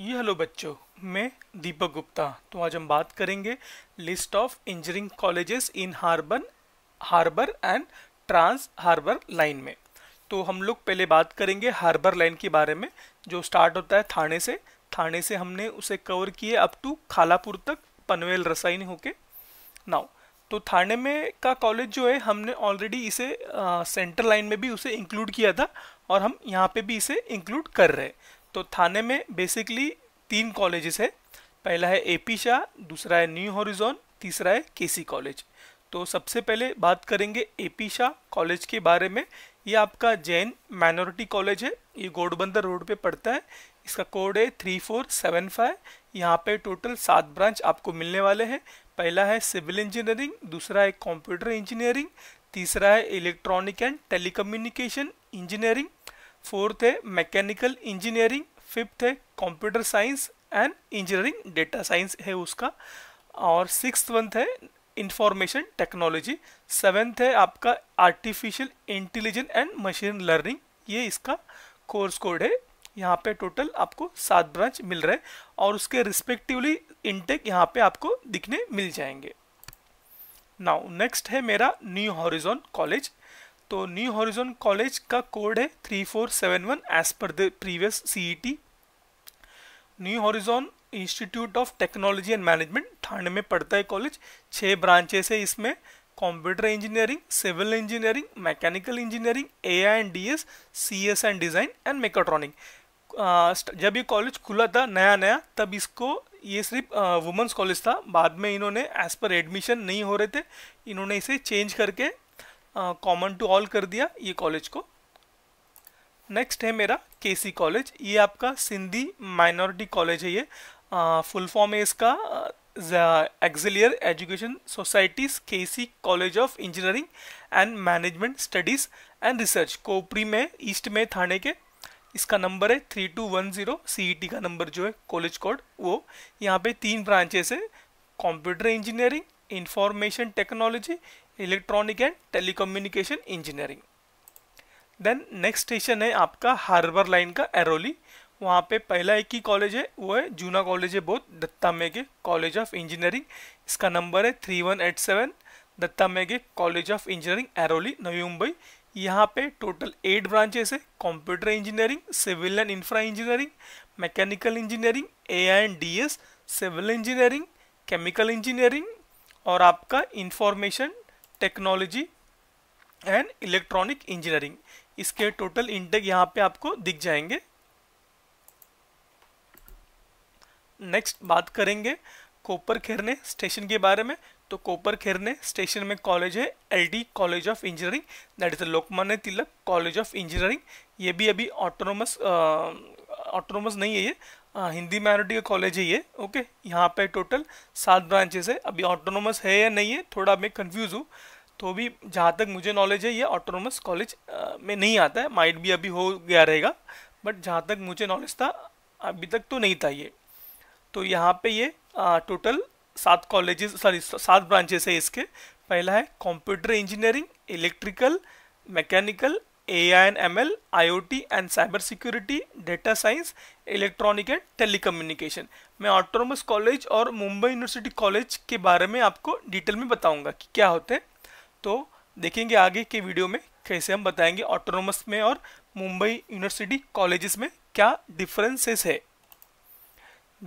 ये हेलो बच्चों मैं दीपक गुप्ता तो आज हम बात करेंगे list of engineering colleges in harbour harbour and trans harbour line में तो हम लोग पहले बात करेंगे हार्बर लाइन के बारे में जो स्टार्ट होता है थाने से थाने से हमने उसे कवर किए अप टू खालापुर तक पनवेल रसायन होके नाउ तो थाने में का कॉलेज जो है हमने ऑलरेडी इसे सेंटर लाइन में भी उसे इंक्लूड किया था और हम यहाँ पे भी इसे इंक्लूड कर रहे हैं तो थाने में बेसिकली तीन कॉलेजेस है पहला है ए पी शाह दूसरा है न्यू हॉरिजोन तीसरा है केसी कॉलेज तो सबसे पहले बात करेंगे ए पी शाह कॉलेज के बारे में ये आपका जैन माइनॉरिटी कॉलेज है ये गोडबंदर रोड पे पड़ता है इसका कोड है थ्री फोर सेवन फाइव यहाँ पे टोटल सात ब्रांच आपको मिलने वाले हैं पहला है सिविल इंजीनियरिंग दूसरा है कंप्यूटर इंजीनियरिंग तीसरा है electronic and telecommunication engineering fourth है मैकेनिकल इंजीनियरिंग फिफ्थ है computer science and engineering data science है उसका और सिक्स वंथ है इंफॉर्मेशन टेक्नोलॉजी सेवेंथ है आपका artificial intelligence and machine learning ये इसका कोर्स कोड है यहाँ पे टोटल आपको सात ब्रांच मिल रहे और उसके रिस्पेक्टिवली इनटेक यहाँ पे आपको दिखने मिल जाएंगे नाउ नेक्स्ट है मेरा न्यू हॉरिजॉन कॉलेज तो न्यू हॉरिजोन कॉलेज का कोड है three four seven one as per the previous T new horizon institute of technology and management Thane में पढ़ता है कॉलेज छः ब्रांचेस है इसमें computer engineering civil engineering mechanical engineering A I and D S C S and design and mechatronic जब ये college खुला था नया नया तब इसको ये सिर्फ वुमेंस कॉलेज था बाद में इन्होंने एज पर एडमिशन नहीं हो रहे थे इन्होंने इसे चेंज करके कॉमन टू ऑल कर दिया ये कॉलेज को नेक्स्ट है मेरा केसी कॉलेज ये आपका सिंधी माइनॉरिटी कॉलेज है ये फुल फॉर्म है इसका Excelsior education societies K C college of engineering and management studies and research Kopri में ईस्ट में थाने के इसका नंबर है three two one zero C का नंबर जो है कॉलेज कोड वो यहाँ पे तीन ब्रांचेस है computer engineering information technology electronic and telecommunication engineering then next station है आपका हार्बर लाइन का एरोली वहाँ पे पहला एक ही कॉलेज है वो है जूना कॉलेज है बोध Datta Meghe college of engineering इसका नंबर है three one eight seven Datta Meghe college of engineering Airoli Navi Mumbai यहाँ पे टोटल एट ब्रांचेस है computer engineering civil and infra engineering mechanical engineering A and D S civil engineering chemical engineering और आपका information technology and electronic engineering इसके total intake यहाँ पे आपको दिख जाएंगे नेक्स्ट बात करेंगे कोपर खेरने स्टेशन के बारे में तो कोपर खेरने स्टेशन में कॉलेज है L D college of engineering that is Lokmanya Tilak college of engineering ये भी अभी ऑटोनोमस ऑटोनोमस नहीं है ये हाँ, हिंदी माइनॉरिटी का कॉलेज है ये ओके यहाँ पे टोटल सात ब्रांचेस है अभी ऑटोनोमस है या नहीं है थोड़ा मैं कंफ्यूज हूँ तो भी जहाँ तक मुझे नॉलेज है ये ऑटोनोमस कॉलेज में नहीं आता है माइट भी अभी हो गया रहेगा बट जहाँ तक मुझे नॉलेज था अभी तक तो नहीं था ये तो यहाँ पे ये आ, टोटल सात कॉलेज सॉरी सात ब्रांचेस है इसके पहला है computer engineering electrical mechanical A I N M L I O T and cyber security data science electronic and telecommunication मैं ऑटोनोमस कॉलेज और मुंबई यूनिवर्सिटी कॉलेज के बारे में आपको डिटेल में बताऊंगा कि क्या होते हैं तो देखेंगे आगे के वीडियो में कैसे हम बताएंगे ऑटोनोमस में और मुंबई यूनिवर्सिटी कॉलेजेस में क्या डिफरेंसेस है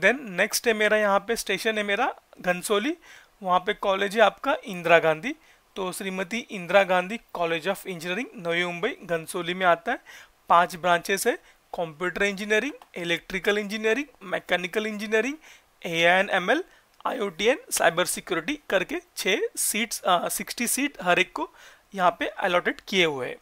देन नेक्स्ट है मेरा यहाँ पे स्टेशन है मेरा घनसोली वहाँ पे कॉलेज है आपका इंदिरा गांधी तो Shrimati Indira Gandhi college of engineering Navi Mumbai Ghansoli में आता है पांच ब्रांचेस है computer engineering electrical engineering mechanical engineering A I N M L I O T cyber security करके छः सीट्स सिक्सटी सीट हर एक को यहाँ पे अलॉटेड किए हुए हैं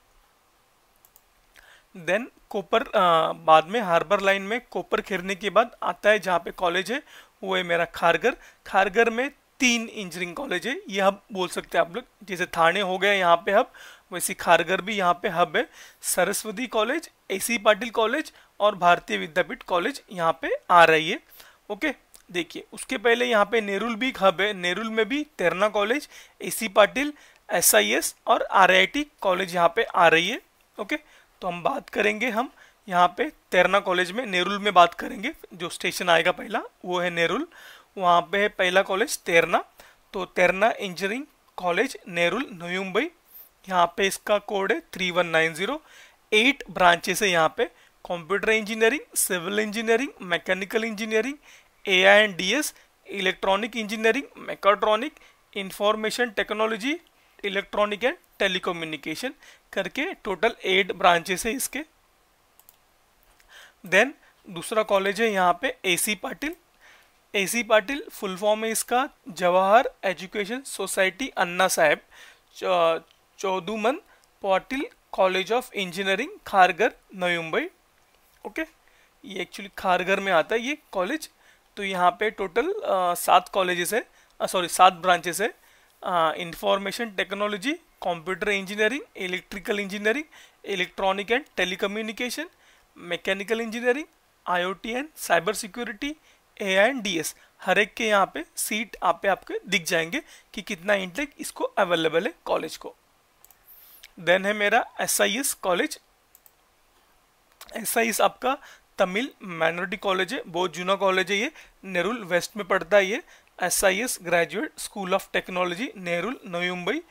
देन कोपर आ, बाद में हार्बर लाइन में कोपर खेरने के बाद आता है जहाँ पे कॉलेज है वो है मेरा खारगर खारगर में तीन इंजीनियरिंग कॉलेज है ये हब बोल सकते हैं आप लोग जैसे थाने हो गए यहाँ पे हब वैसे खारगर भी यहाँ पे हब है Saraswati college A C Patil college और भारतीय विद्यापीठ कॉलेज यहाँ पे आ रही है ओके देखिए उसके पहले यहाँ पे नेरुल भी हब है नेरुल में भी Terna college A C Patil S और आर कॉलेज यहाँ पे आ रही है ओके तो हम बात करेंगे हम यहाँ पे तेरना कॉलेज में नेरुल में बात करेंगे जो स्टेशन आएगा पहला वो है नेरुल वहाँ पे है पहला कॉलेज तेरना तो तेरना इंजीनियरिंग कॉलेज नेरुल नवी मुंबई यहाँ पे इसका कोड है three one nine zero eight branches है यहाँ पे computer engineering civil engineering mechanical engineering A I and D S electronic engineering mechatronic information technology electronic and telecommunication करके टोटल एट ब्रांचेस है इसके देन दूसरा कॉलेज है यहाँ पे A C Patil A C Patil full form है इसका Jawahar education society Anna Saheb चौदूमन Patil college of engineering Kharghar नई मुंबई ओके ये एक्चुअली खारगर में आता है ये कॉलेज तो यहाँ पे टोटल सात कॉलेजेस है सॉरी सात ब्रांचेस है information technology computer engineering electrical engineering electronic and telecommunication mechanical engineering IOT and cyber security A and D S हर एक के यहाँ पे सीट आप पे आपके दिख जाएंगे कि कितना इंटेक इसको अवेलेबल है कॉलेज को देन है मेरा S I S college S I S आपका तमिल माइनॉरिटी कॉलेज है बहुत जूना कॉलेज है ये नेहरुल वेस्ट में पढ़ता है ये S I S graduate school of technology Nerul Navi Mumbai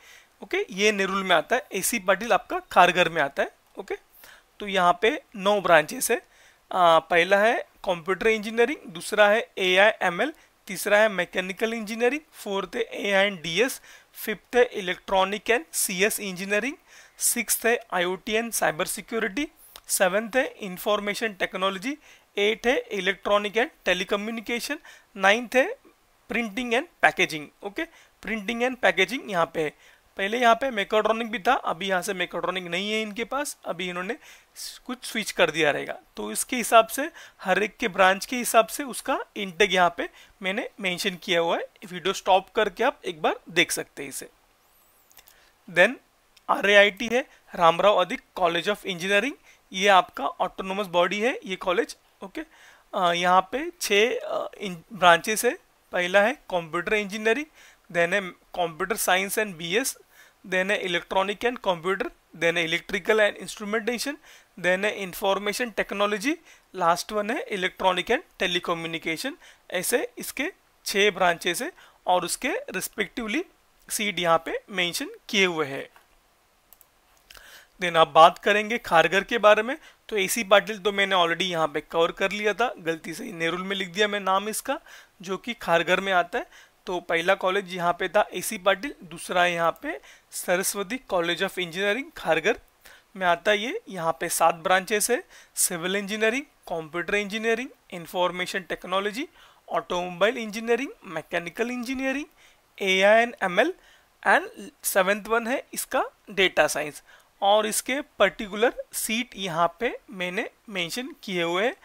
okay ये नेहरुल में आता है ए सी पाटिल आपका खारगर में आता है ओके तो यहाँ पे नौ ब्रांचेस है आ, पहला है कंप्यूटर इंजीनियरिंग दूसरा है ए आई एम एल तीसरा है मैकेनिकल इंजीनियरिंग फोर्थ है A I and D S fifth है electronic and CS engineering six है IOT and cyber security seventh है इंफॉर्मेशन टेक्नोलॉजी एट है इलेक्ट्रॉनिक एंड टेलीकम्युनिकेशन नाइन्थ है printing and packaging okay printing and packaging यहाँ पे है पहले यहाँ पे मेकाट्रॉनिक भी था अभी यहाँ से मेकाट्रॉनिक नहीं है इनके पास अभी इन्होंने कुछ स्विच कर दिया रहेगा तो इसके हिसाब से हर एक के ब्रांच के हिसाब से उसका इंटेक यहाँ पे मैंने मेंशन किया हुआ है वीडियो स्टॉप करके आप एक बार देख सकते हैं इसे देन आर है रामराव अधिक कॉलेज ऑफ इंजीनियरिंग ये आपका ऑटोनोमस बॉडी है ये कॉलेज ओके यहाँ पे छः ब्रांचेस है पहला है कंप्यूटर इंजीनियरिंग देन है computer science and BS then electronic and computer then electrical and instrumentation then information technology last one है इलेक्ट्रॉनिक एंड टेलीकम्युनिकेशन ऐसे इसके छः ब्रांचेस है और उसके रिस्पेक्टिवली सीट यहाँ पे मेंशन किए हुए हैं देन आप बात करेंगे खारगर के बारे में तो ए सी पाटिल तो मैंने ऑलरेडी यहाँ पे कवर कर लिया था गलती से नेरुल में लिख दिया मैं नाम इसका जो कि खारगर में आता है तो पहला कॉलेज यहाँ पे था ए सी पाटिल दूसरा यहाँ पे Saraswati college of engineering Kharghar में आता ये यहाँ पे सात ब्रांचेस है civil engineering computer engineering information technology automobile engineering mechanical engineering A I N M L and seventh one है इसका डेटा साइंस और इसके पर्टिकुलर सीट यहाँ पे मैंने मेंशन किए हुए हैं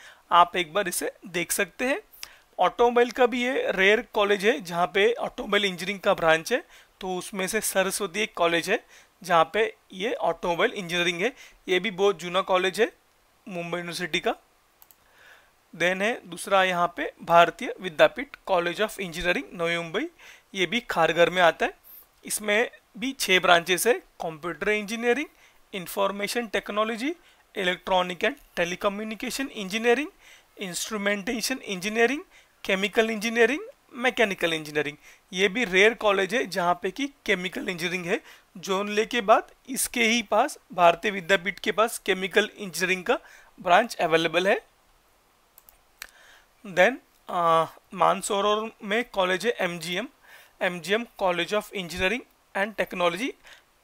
आप एक बार इसे देख सकते हैं ऑटोमोबाइल का भी ये रेयर कॉलेज है जहाँ पे ऑटोमोबाइल इंजीनियरिंग का ब्रांच है तो उसमें से सरस्वती एक कॉलेज है जहाँ पे ये ऑटोमोबाइल इंजीनियरिंग है ये भी बहुत जूना कॉलेज है मुंबई यूनिवर्सिटी का देन है दूसरा यहाँ पे Bharati Vidyapeeth college of engineering Navi Mumbai ये भी खारगर में आता है इसमें भी छः ब्रांचेस है computer engineering information technology electronic and telecommunication engineering instrumentation engineering chemical engineering mechanical engineering ये भी रेयर कॉलेज है जहाँ पे कि केमिकल इंजीनियरिंग है जोनले के बाद इसके ही पास भारतीय विद्यापीठ के पास केमिकल इंजीनियरिंग का ब्रांच अवेलेबल है देन मानसरोवर में कॉलेज है M G M M G M college of engineering and technology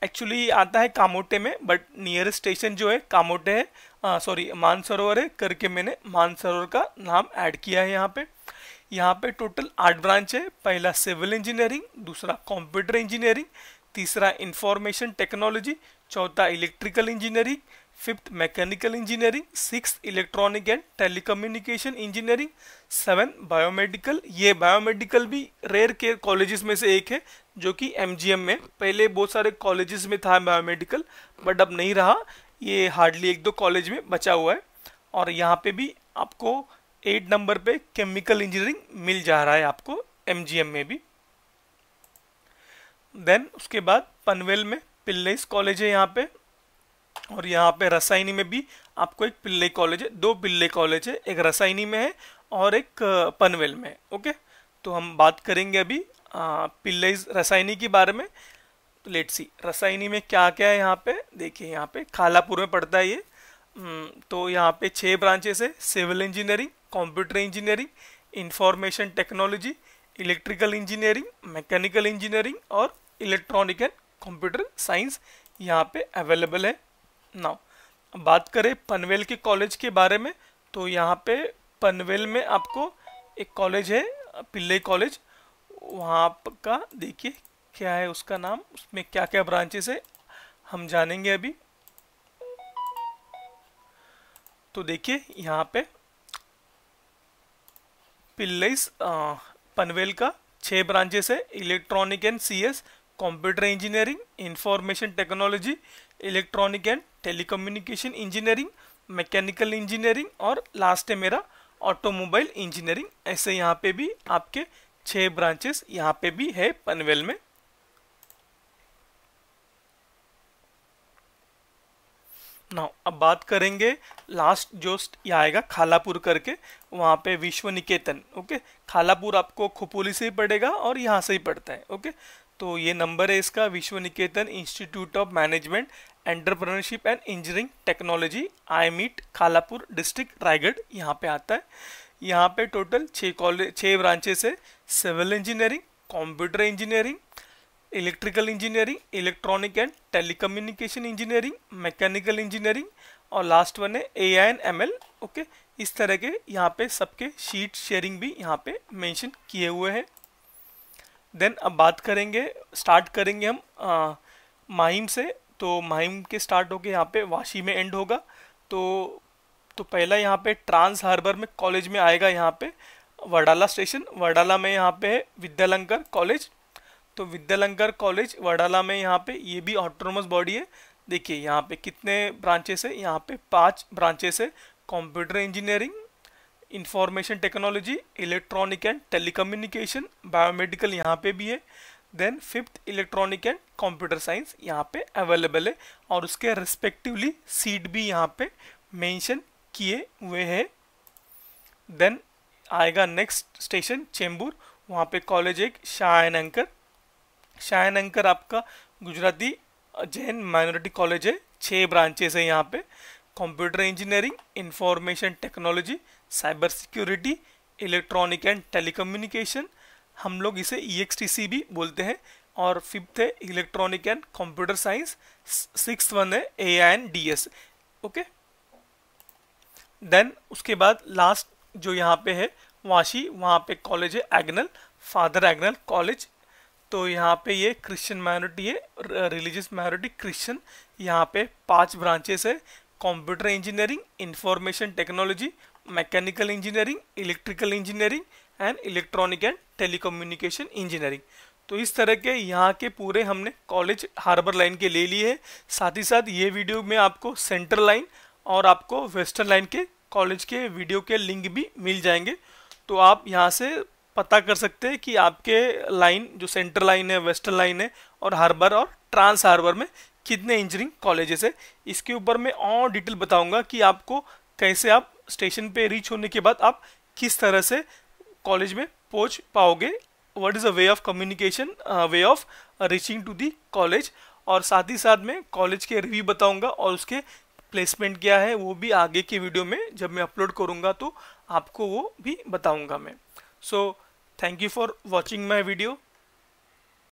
actually आता है कामोटे में बट नियरेस्ट स्टेशन जो है कामोटे है सॉरी मानसरोवर है करके मैंने मानसरोवर का नाम ऐड किया है यहाँ पे यहाँ पे टोटल आठ ब्रांच है पहला सिविल इंजीनियरिंग दूसरा कंप्यूटर इंजीनियरिंग तीसरा इंफॉर्मेशन टेक्नोलॉजी चौथा electrical engineering fifth mechanical engineering six electronic and telecommunication engineering seven biomedical ये बायोमेडिकल भी रेयर केयर कॉलेजेस में से एक है जो कि एमजीएम में पहले बहुत सारे कॉलेजेस में था बायोमेडिकल बट अब नहीं रहा ये हार्डली एक दो कॉलेज में बचा हुआ है और यहाँ पे भी आपको एट नंबर पे केमिकल इंजीनियरिंग मिल जा रहा है आपको एमजीएम में भी देन उसके बाद पनवेल में पिल्लेस कॉलेज है यहाँ पे और यहाँ पे रसायनी में भी आपको एक पिल्ले कॉलेज है दो पिल्ले कॉलेज है एक रसायनी में है और एक पनवेल में ओके तो हम बात करेंगे अभी पिल्ले रसायनी के बारे में तो लेट सी रसायनी में क्या क्या है यहाँ पे देखिए यहाँ पे खालापुर में पड़ता है ये तो यहाँ पे छः ब्रांचेस है civil engineering computer engineering information technology electrical engineering mechanical engineering और इलेक्ट्रॉनिक एंड कंप्यूटर साइंस यहाँ पे अवेलेबल है नाउ बात करें पनवेल के कॉलेज के बारे में तो यहाँ पे पनवेल में आपको एक कॉलेज है पिल्ले कॉलेज वहाँ का देखिए क्या है उसका नाम उसमें क्या क्या ब्रांचेस है हम जानेंगे अभी तो देखिए यहाँ पे पिल्लईस पनवेल का छः ब्रांचेस है electronic and CS computer engineering information technology electronic and telecommunication engineering mechanical engineering और लास्ट है मेरा ऑटोमोबाइल इंजीनियरिंग ऐसे यहाँ पे भी आपके छः ब्रांचेस यहाँ पे भी है पनवेल में ना अब बात करेंगे लास्ट जो ये आएगा खालापुर करके वहाँ पे विश्व निकेतन ओके खालापुर आपको खुपोली से ही पड़ेगा और यहाँ से ही पड़ता है ओके तो ये नंबर है इसका Vishwa Niketan institute of management entrepreneurship and engineering technology I meet Khalapur district Raigad यहाँ पे आता है यहाँ पे टोटल छः कॉलेज छः ब्रांचेस है civil engineering computer engineering electrical engineering electronic and telecommunication engineering mechanical engineering और लास्ट वन है A I N M L okay इस तरह के यहाँ पे सबके शीट शेयरिंग भी यहाँ पे मेंशन किए हुए हैं देन अब बात करेंगे स्टार्ट करेंगे हम आ, माहिम से तो माहिम के स्टार्ट होके यहाँ पे वाशी में एंड होगा तो तो पहला यहाँ पे ट्रांस हार्बर में कॉलेज में आएगा यहाँ पे वडाला स्टेशन वडाला में यहाँ पे है विद्यालंकर कॉलेज तो विद्यालंकर कॉलेज वडाला में यहाँ पे ये भी ऑटोनोमस बॉडी है देखिए यहाँ पे कितने ब्रांचेस है यहाँ पे पांच ब्रांचेस है computer engineering information technology electronic and telecommunication biomedical यहाँ पे भी है then fifth electronic and computer science यहाँ पे अवेलेबल है और उसके रिस्पेक्टिवली सीट भी यहाँ पे मेंशन किए हुए हैं देन आएगा नेक्स्ट स्टेशन चेंबूर वहाँ पे कॉलेज एक शाह अंकर शायन अंकर आपका गुजराती जैन माइनॉरिटी कॉलेज है छः ब्रांचेस है यहाँ पे computer engineering information technology cyber security electronic and telecommunication हम लोग इसे ई e भी बोलते हैं और फिफ्थ है electronic and computer science six one है A I and D S okay then उसके बाद लास्ट जो यहाँ पे है वाशी वहाँ पे कॉलेज है एग्नल फादर एग्नल कॉलेज तो यहाँ पे ये क्रिश्चियन माइनॉरिटी है रिलीजियस माइनॉरिटी क्रिश्चियन यहाँ पे पांच ब्रांचेस है computer engineering information technology mechanical engineering electrical engineering and electronic and telecommunication engineering तो इस तरह के यहाँ के पूरे हमने कॉलेज हार्बर लाइन के ले लिए है साथ ही साथ ये वीडियो में आपको सेंट्रल लाइन और आपको वेस्टर्न लाइन के कॉलेज के वीडियो के लिंक भी मिल जाएंगे तो आप यहाँ से पता कर सकते हैं कि आपके लाइन जो सेंटर लाइन है वेस्टर्न लाइन है और हार्बर और ट्रांस हार्बर में कितने इंजीनियरिंग कॉलेजेस है इसके ऊपर मैं और डिटेल बताऊंगा कि आपको कैसे आप स्टेशन पे रीच होने के बाद आप किस तरह से कॉलेज में पहुंच पाओगे what is a way of communication way of reaching to the college और साथ ही साथ में कॉलेज के रिव्यू बताऊँगा और उसके प्लेसमेंट क्या है वो भी आगे के वीडियो में जब मैं अपलोड करूँगा तो आपको वो भी बताऊँगा मैं So thank you for watching my video.